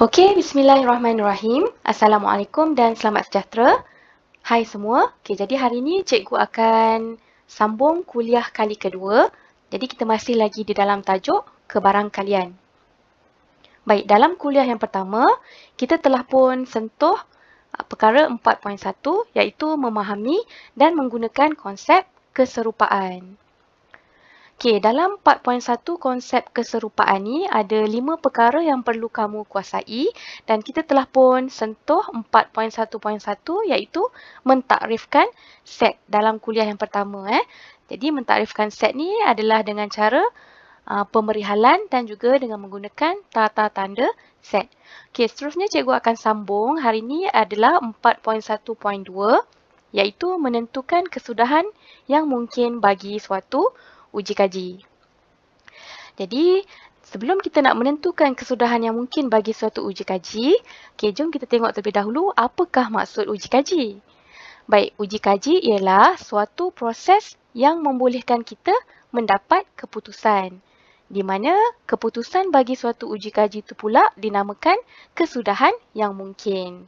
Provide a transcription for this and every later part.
Okey, bismillahirrahmanirrahim. Assalamualaikum dan selamat sejahtera. Hai semua. Okey, jadi hari ini cikgu akan sambung kuliah kali kedua. Jadi kita masih lagi di dalam tajuk kebarang kalian. Baik, dalam kuliah yang pertama, kita telah pun sentuh uh, perkara 4.1 iaitu memahami dan menggunakan konsep keserupaan. Okey, dalam 4.1 konsep keserupaan ni ada lima perkara yang perlu kamu kuasai dan kita telah pun sentuh 4.1.1 iaitu mentakrifkan set dalam kuliah yang pertama eh. Jadi mentakrifkan set ni adalah dengan cara uh, pemerihalan dan juga dengan menggunakan tata tanda set. Okey, seterusnya cikgu akan sambung hari ini adalah 4.1.2 iaitu menentukan kesudahan yang mungkin bagi suatu uji kaji. Jadi, sebelum kita nak menentukan kesudahan yang mungkin bagi suatu uji kaji, okay, jom kita tengok terlebih dahulu apakah maksud uji kaji. Baik, uji kaji ialah suatu proses yang membolehkan kita mendapat keputusan. Di mana keputusan bagi suatu uji kaji itu pula dinamakan kesudahan yang mungkin.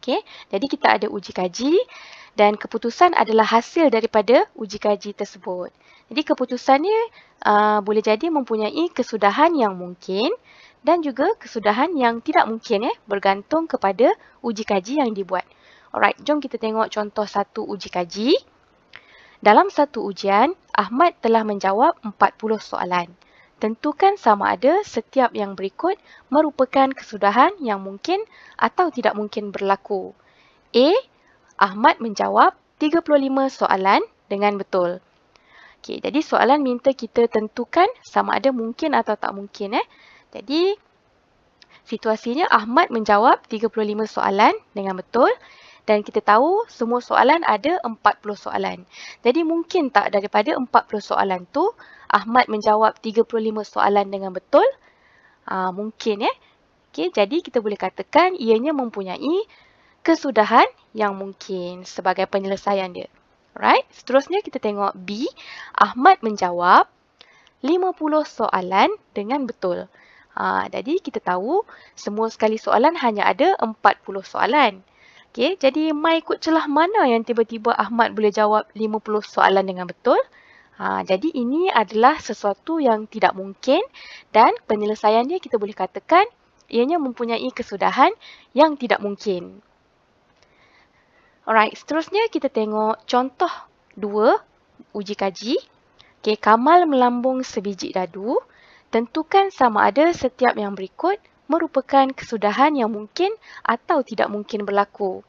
Okay, jadi kita ada uji kaji dan keputusan adalah hasil daripada uji kaji tersebut. Jadi keputusannya uh, boleh jadi mempunyai kesudahan yang mungkin dan juga kesudahan yang tidak mungkin eh, bergantung kepada uji kaji yang dibuat. Alright, jom kita tengok contoh satu uji kaji. Dalam satu ujian, Ahmad telah menjawab 40 soalan. Tentukan sama ada setiap yang berikut merupakan kesudahan yang mungkin atau tidak mungkin berlaku. A. Ahmad menjawab 35 soalan dengan betul. Okey, jadi soalan minta kita tentukan sama ada mungkin atau tak mungkin eh. Jadi situasinya Ahmad menjawab 35 soalan dengan betul dan kita tahu semua soalan ada 40 soalan. Jadi mungkin tak daripada 40 soalan tu Ahmad menjawab 35 soalan dengan betul? Ah mungkin eh. Okey, jadi kita boleh katakan ianya mempunyai kesudahan yang mungkin sebagai penyelesaian dia. Right? Seterusnya kita tengok B. Ahmad menjawab 50 soalan dengan betul. Ha, jadi kita tahu semua sekali soalan hanya ada 40 soalan. Okay, jadi Mai ikut celah mana yang tiba-tiba Ahmad boleh jawab 50 soalan dengan betul? Ha, jadi ini adalah sesuatu yang tidak mungkin dan penyelesaiannya kita boleh katakan ianya mempunyai kesudahan yang tidak mungkin. Alright, seterusnya kita tengok contoh dua uji kaji. Okay, Kamal melambung sebiji dadu. Tentukan sama ada setiap yang berikut merupakan kesudahan yang mungkin atau tidak mungkin berlaku.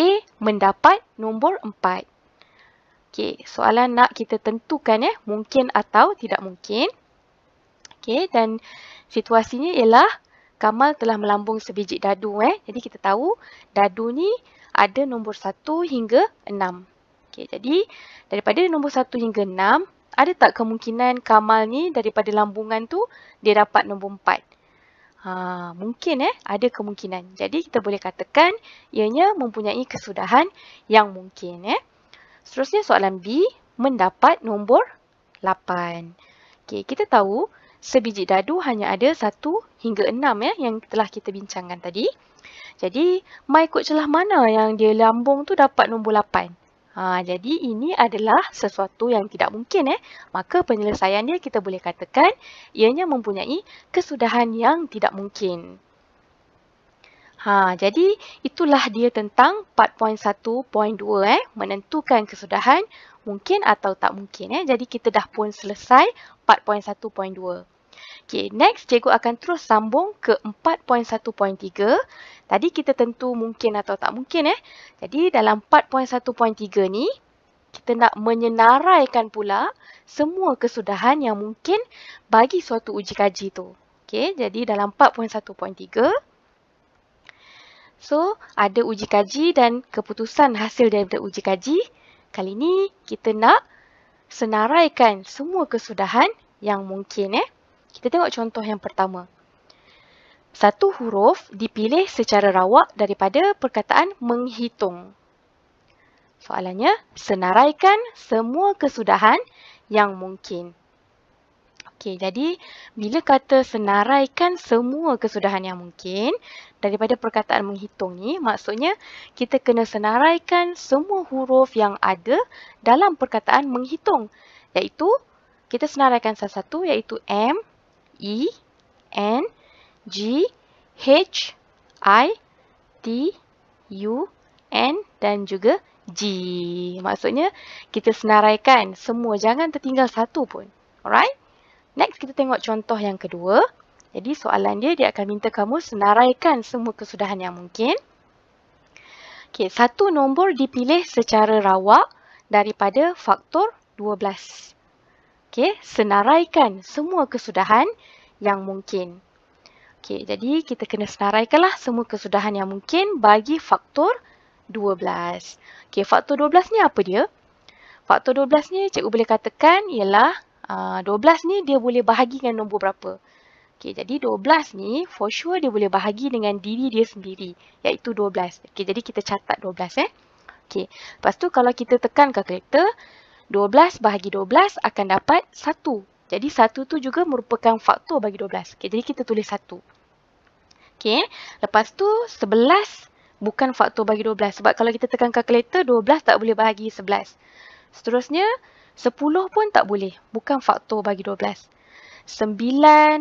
A. Mendapat nombor 4. Okay, soalan nak kita tentukan ya, mungkin atau tidak mungkin. Okay, dan situasinya ialah Kamal telah melambung sebiji dadu. Eh. Jadi kita tahu dadu ni ada nombor 1 hingga 6. Okey, jadi daripada nombor 1 hingga 6, ada tak kemungkinan Kamal ni daripada lambungan tu dia dapat nombor 4? Ha, mungkin eh, ada kemungkinan. Jadi kita boleh katakan ianya mempunyai kesudahan yang mungkin eh. Seterusnya soalan B, mendapat nombor 8. Okey, kita tahu sebiji dadu hanya ada 1 hingga 6 ya eh, yang telah kita bincangkan tadi. Jadi, my coach lah mana yang dia lambung tu dapat nombor 8. Ha, jadi, ini adalah sesuatu yang tidak mungkin. eh. Maka, penyelesaian dia kita boleh katakan ianya mempunyai kesudahan yang tidak mungkin. Ha, jadi, itulah dia tentang 4.1.2 eh, menentukan kesudahan mungkin atau tak mungkin. Eh. Jadi, kita dah pun selesai 4.1.2. Okay, next cikgu akan terus sambung ke 4.1.3. Tadi kita tentu mungkin atau tak mungkin eh. Jadi dalam 4.1.3 ni, kita nak menyenaraikan pula semua kesudahan yang mungkin bagi suatu uji kaji tu. Okay? jadi dalam 4.1.3. So, ada uji kaji dan keputusan hasil daripada uji kaji. Kali ini kita nak senaraikan semua kesudahan yang mungkin eh. Kita tengok contoh yang pertama. Satu huruf dipilih secara rawak daripada perkataan menghitung. Soalannya, senaraikan semua kesudahan yang mungkin. Okey, jadi bila kata senaraikan semua kesudahan yang mungkin daripada perkataan menghitung ni, maksudnya kita kena senaraikan semua huruf yang ada dalam perkataan menghitung. Iaitu, kita senaraikan salah satu iaitu M E N G H I T U N dan juga G. Maksudnya kita senaraikan semua jangan tertinggal satu pun. Alright? Next kita tengok contoh yang kedua. Jadi soalan dia dia akan minta kamu senaraikan semua kesudahan yang mungkin. Okey, satu nombor dipilih secara rawak daripada faktor 12. Okey, senaraikan semua kesudahan yang mungkin. Okey, jadi kita kena senaraikanlah semua kesudahan yang mungkin bagi faktor 12. Okey, faktor 12 ni apa dia? Faktor 12 ni cikgu boleh katakan ialah uh, ah, 12 ni dia boleh bahagi dengan nombor berapa? Okey, jadi 12 ni for sure dia boleh bahagi dengan diri dia sendiri iaitu 12. Okey, jadi kita catat 12 eh. Okey, lepas tu kalau kita tekan calculator, 12 bahagi 12 akan dapat 1. Jadi 1 tu juga merupakan faktor bagi 12. Okay, jadi kita tulis 1. Okay. Lepas tu 11 bukan faktor bagi 12. Sebab kalau kita tekan kalkulator 12 tak boleh bahagi 11. Seterusnya 10 pun tak boleh. Bukan faktor bagi 12. 9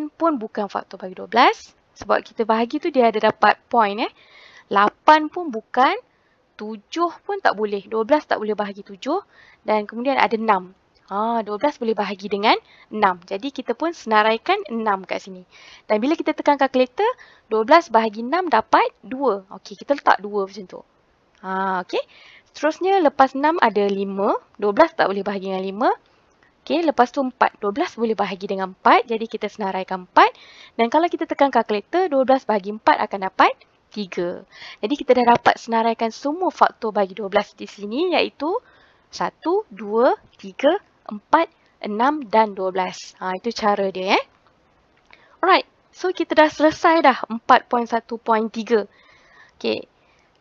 pun bukan faktor bagi 12. Sebab kita bahagi tu dia ada dapat point. Eh. 8 pun bukan Tujuh pun tak boleh. 12 tak boleh bahagi tujuh dan kemudian ada 6. Ha, 12 boleh bahagi dengan enam. Jadi kita pun senaraikan enam kat sini. Dan bila kita tekan kalkulator, 12 bahagi enam dapat dua. Okey, kita letak dua macam tu. Ah, okey. Seterusnya lepas enam ada 5. 12 tak boleh bahagi dengan lima. Okey, lepas tu 4. 12 boleh bahagi dengan empat. Jadi kita senaraikan empat. Dan kalau kita tekan kalkulator, 12 bahagi empat akan dapat 4. Tiga. Jadi kita dah dapat senaraikan semua faktor bagi 12 di sini iaitu 1, 2, 3, 4, 6 dan 12. Ha, itu cara dia. Eh? Alright, so kita dah selesai dah 4.1.3. Okay.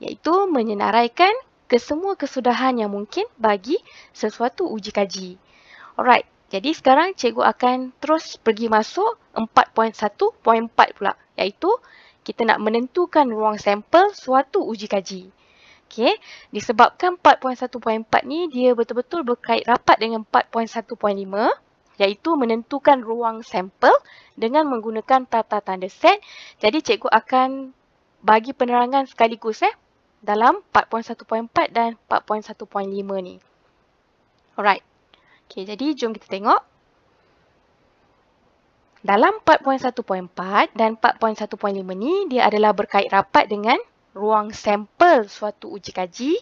Iaitu menyenaraikan kesemua kesudahan yang mungkin bagi sesuatu uji kaji. Alright, jadi sekarang cikgu akan terus pergi masuk 4.1.4 pula iaitu kita nak menentukan ruang sampel suatu uji kaji. Okey, disebabkan 4.1.4 ni dia betul-betul berkait rapat dengan 4.1.5 iaitu menentukan ruang sampel dengan menggunakan tata tanda set. Jadi cikgu akan bagi penerangan sekaligus eh dalam 4.1.4 dan 4.1.5 ni. Alright. Okey, jadi jom kita tengok dalam 4.1.4 dan 4.1.5 ni dia adalah berkait rapat dengan ruang sampel suatu uji kaji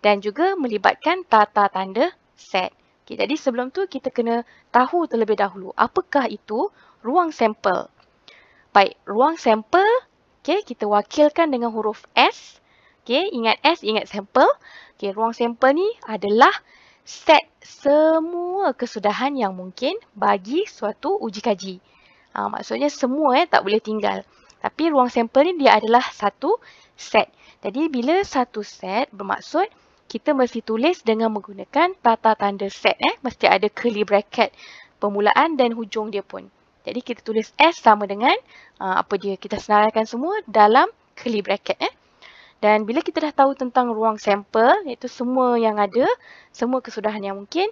dan juga melibatkan tata tanda set. Okay, jadi sebelum tu kita kena tahu terlebih dahulu apakah itu ruang sampel. Baik, ruang sampel okay, kita wakilkan dengan huruf S. Okay, ingat S, ingat sampel. Okay, ruang sampel ni adalah set semua kesudahan yang mungkin bagi suatu uji kaji. Ha, maksudnya semua eh, tak boleh tinggal. Tapi ruang sampel ni dia adalah satu set. Jadi bila satu set bermaksud kita mesti tulis dengan menggunakan tata tanda set. Eh. Mesti ada curly bracket permulaan dan hujung dia pun. Jadi kita tulis S sama dengan aa, ha, apa dia. Kita senaraikan semua dalam curly bracket. Eh. Dan bila kita dah tahu tentang ruang sampel, iaitu semua yang ada, semua kesudahan yang mungkin,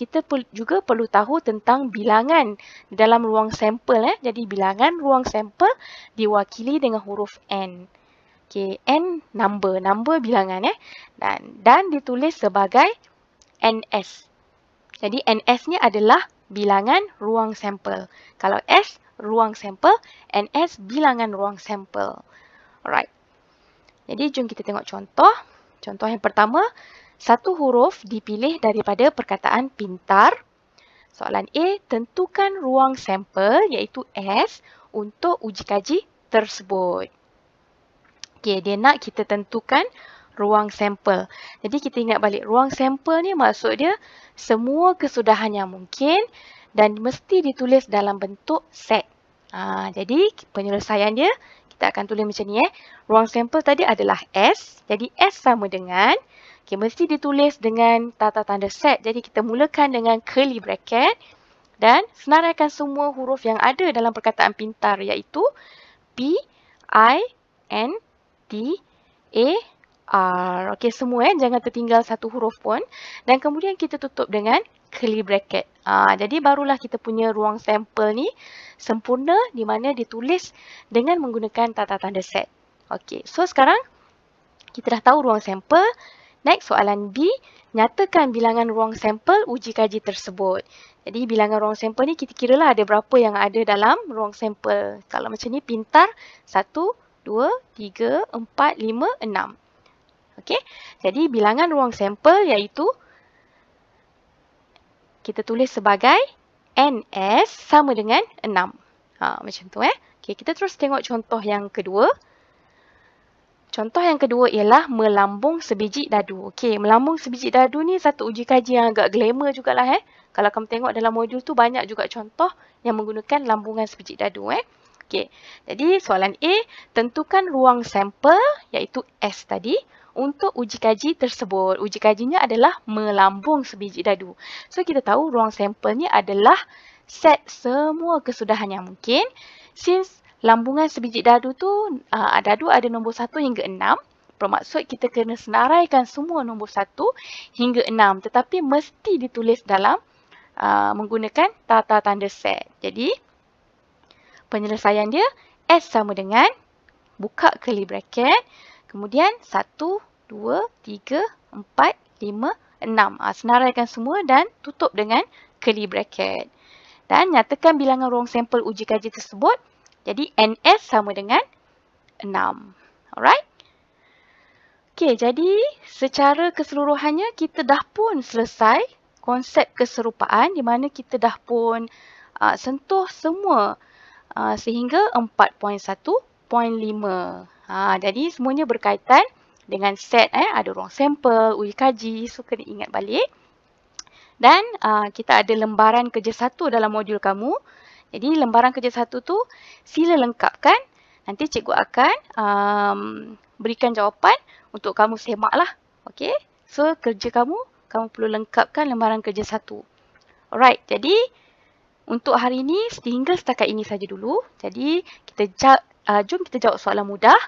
kita per- juga perlu tahu tentang bilangan dalam ruang sampel. Eh. Jadi, bilangan ruang sampel diwakili dengan huruf N. Okay, N number, number bilangan. Eh. Dan, dan ditulis sebagai NS. Jadi, NS ni adalah bilangan ruang sampel. Kalau S, ruang sampel. NS, bilangan ruang sampel. Alright. Jadi, jom kita tengok contoh. Contoh yang pertama, satu huruf dipilih daripada perkataan pintar. Soalan A, tentukan ruang sampel iaitu S untuk uji kaji tersebut. Okey, dia nak kita tentukan ruang sampel. Jadi kita ingat balik ruang sampel ni maksud dia semua kesudahan yang mungkin dan mesti ditulis dalam bentuk set. Ha, jadi penyelesaian dia kita akan tulis macam ni eh. Ruang sampel tadi adalah S. Jadi S sama dengan Okay, mesti ditulis dengan tata tanda set. Jadi, kita mulakan dengan curly bracket dan senaraikan semua huruf yang ada dalam perkataan pintar iaitu P, I, N, T, A, R. Okey, semua eh. Jangan tertinggal satu huruf pun. Dan kemudian kita tutup dengan curly bracket. Ha, jadi, barulah kita punya ruang sampel ni sempurna di mana ditulis dengan menggunakan tata tanda set. Okey, so sekarang kita dah tahu ruang sampel. Next, soalan B, nyatakan bilangan ruang sampel uji kaji tersebut. Jadi, bilangan ruang sampel ni kita kira lah ada berapa yang ada dalam ruang sampel. Kalau macam ni, pintar 1, 2, 3, 4, 5, 6. Okey, jadi bilangan ruang sampel iaitu kita tulis sebagai NS sama dengan 6. Ha, macam tu eh. Okey, kita terus tengok contoh yang kedua. Contoh yang kedua ialah melambung sebiji dadu. Okey, melambung sebiji dadu ni satu uji kaji yang agak glamour jugalah eh. Kalau kamu tengok dalam modul tu banyak juga contoh yang menggunakan lambungan sebiji dadu eh. Okey. Jadi soalan A, tentukan ruang sampel iaitu S tadi untuk uji kaji tersebut. Uji kajinya adalah melambung sebiji dadu. So kita tahu ruang sampelnya adalah set semua kesudahan yang mungkin. Since lambungan sebiji dadu tu aa, ah, dadu ada nombor 1 hingga 6 bermaksud kita kena senaraikan semua nombor 1 hingga 6 tetapi mesti ditulis dalam aa, ah, menggunakan tata tanda set. Jadi penyelesaian dia S sama dengan buka curly bracket kemudian 1 2 3 4 5 6. Ha, senaraikan semua dan tutup dengan curly bracket. Dan nyatakan bilangan ruang sampel uji kaji tersebut jadi NS sama dengan 6. Alright? Okay, jadi secara keseluruhannya kita dah pun selesai konsep keserupaan di mana kita dah pun uh, sentuh semua uh, sehingga 4.1.5. Ha, ah, jadi semuanya berkaitan dengan set, eh, ada ruang sampel, uji kaji, so kena ingat balik. Dan uh, kita ada lembaran kerja satu dalam modul kamu. Jadi lembaran kerja satu tu sila lengkapkan. Nanti cikgu akan um, berikan jawapan untuk kamu semak lah. Okay. So kerja kamu, kamu perlu lengkapkan lembaran kerja satu. Alright. Jadi untuk hari ini sehingga setakat ini saja dulu. Jadi kita uh, jom kita jawab soalan mudah.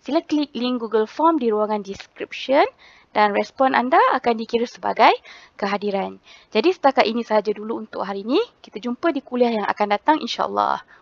Sila klik link Google Form di ruangan description dan respon anda akan dikira sebagai kehadiran. Jadi setakat ini sahaja dulu untuk hari ini. Kita jumpa di kuliah yang akan datang insyaallah.